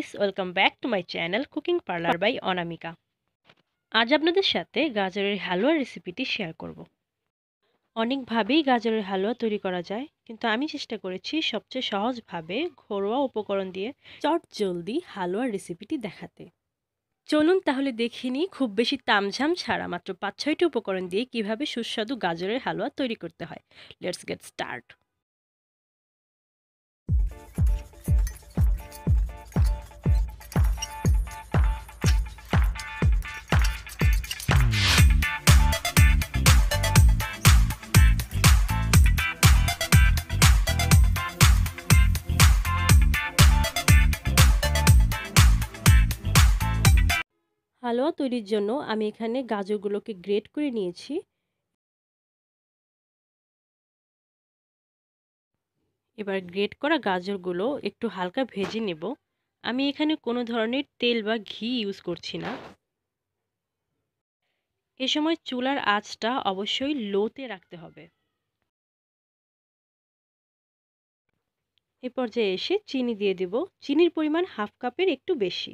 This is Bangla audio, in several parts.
guys welcome back to my channel cooking parlour by Anamika আজ আপনাদের সাথে গাজরের হালুয়া রেসিপিটি শেয়ার করব অনেকভাবেই গাজরের হালুয়া তৈরি করা যায় কিন্তু আমি চেষ্টা করেছি সবচেয়ে সহজভাবে ঘরোয়া উপকরণ দিয়ে চট জলদি হালুয়ার রেসিপিটি দেখাতে চলুন তাহলে দেখিনি খুব বেশি তামঝাম ছাড়া মাত্র পাঁচ ছয়টি উপকরণ দিয়ে কিভাবে সুস্বাদু গাজরের হালুয়া তৈরি করতে হয় লেটস গেট স্টার্ট হালুয়া তৈরির জন্য আমি এখানে গাজরগুলোকে গ্রেট করে নিয়েছি এবার গ্রেট করা গাজরগুলো একটু হালকা ভেজে নেব আমি এখানে কোনো ধরনের তেল বা ঘি ইউজ করছি না এ সময় চুলার আঁচটা অবশ্যই লোতে রাখতে হবে এ পর্যায়ে এসে চিনি দিয়ে দেব চিনির পরিমাণ হাফ কাপের একটু বেশি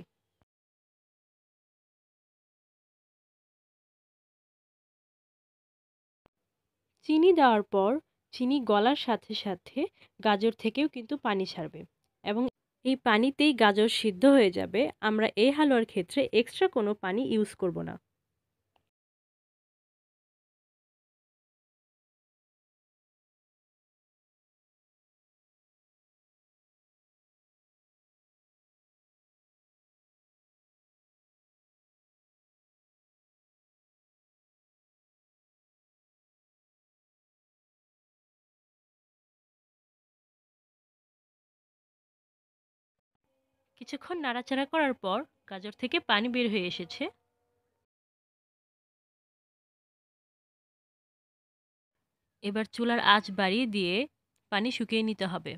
চিনি দেওয়ার পর চিনি গলার সাথে সাথে গাজর থেকেও কিন্তু পানি ছাড়বে এবং এই পানিতেই গাজর সিদ্ধ হয়ে যাবে আমরা এই হালুয়ার ক্ষেত্রে এক্সট্রা কোনো পানি ইউজ করব না কিছুক্ষণ নাড়াচাড়া করার পর গাজর থেকে পানি বের হয়ে এসেছে এবার চুলার আঁচ বাড়িয়ে দিয়ে পানি শুকিয়ে নিতে হবে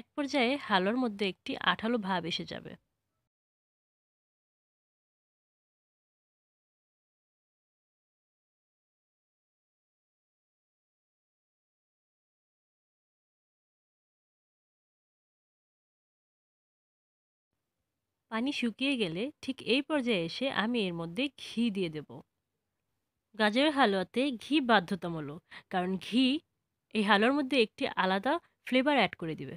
এক পর্যায়ে হালোর মধ্যে একটি আঠালো ভাব এসে যাবে পানি শুকিয়ে গেলে ঠিক এই পর্যায়ে এসে আমি এর মধ্যে ঘি দিয়ে দেব গাজরের হালুয়াতে ঘি বাধ্যতামূলক কারণ ঘি এই হালুয়ার মধ্যে একটি আলাদা ফ্লেভার অ্যাড করে দিবে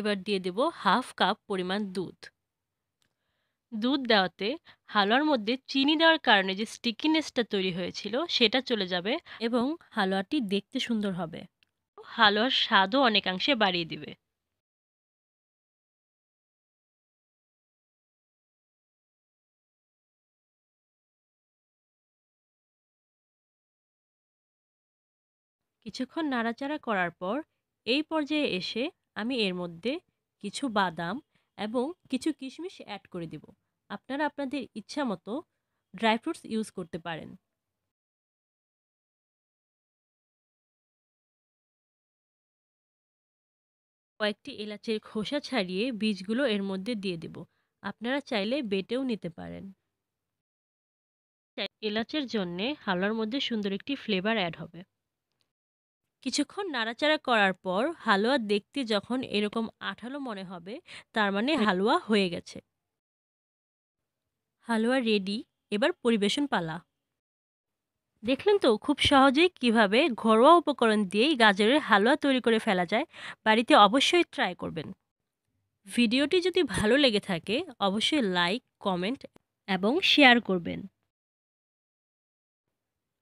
এবার দিয়ে দেব হাফ কাপ পরিমাণ দুধ দুধ দেওয়াতে হালুয়ার মধ্যে চিনি দেওয়ার কারণে যে স্টিকিনেসটা তৈরি হয়েছিল সেটা চলে যাবে এবং হালুয়াটি দেখতে সুন্দর হবে হালুয়ার স্বাদও অনেকাংশে বাড়িয়ে দিবে কিছুক্ষণ নাড়াচাড়া করার পর এই পর্যায়ে এসে আমি এর মধ্যে কিছু বাদাম এবং কিছু কিশমিশ অ্যাড করে দেব আপনারা আপনাদের ইচ্ছা মতো ড্রাই ফ্রুটস ইউজ করতে পারেন কয়েকটি এলাচের খোসা ছাড়িয়ে বীজগুলো এর মধ্যে দিয়ে দেব আপনারা চাইলে বেটেও নিতে পারেন এলাচের জন্যে হালুয়ার মধ্যে সুন্দর একটি ফ্লেভার অ্যাড হবে কিছুক্ষণ নাড়াচাড়া করার পর হালুয়া দেখতে যখন এরকম আঠালো মনে হবে তার মানে হালুয়া হয়ে গেছে হালুয়া রেডি এবার পরিবেশন পালা দেখলেন তো খুব সহজেই কিভাবে ঘরোয়া উপকরণ দিয়েই গাজরের হালুয়া তৈরি করে ফেলা যায় বাড়িতে অবশ্যই ট্রাই করবেন ভিডিওটি যদি ভালো লেগে থাকে অবশ্যই লাইক কমেন্ট এবং শেয়ার করবেন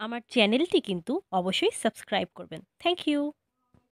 আমার চ্যানেলটি কিন্তু অবশ্যই সাবস্ক্রাইব করবেন থ্যাঙ্ক ইউ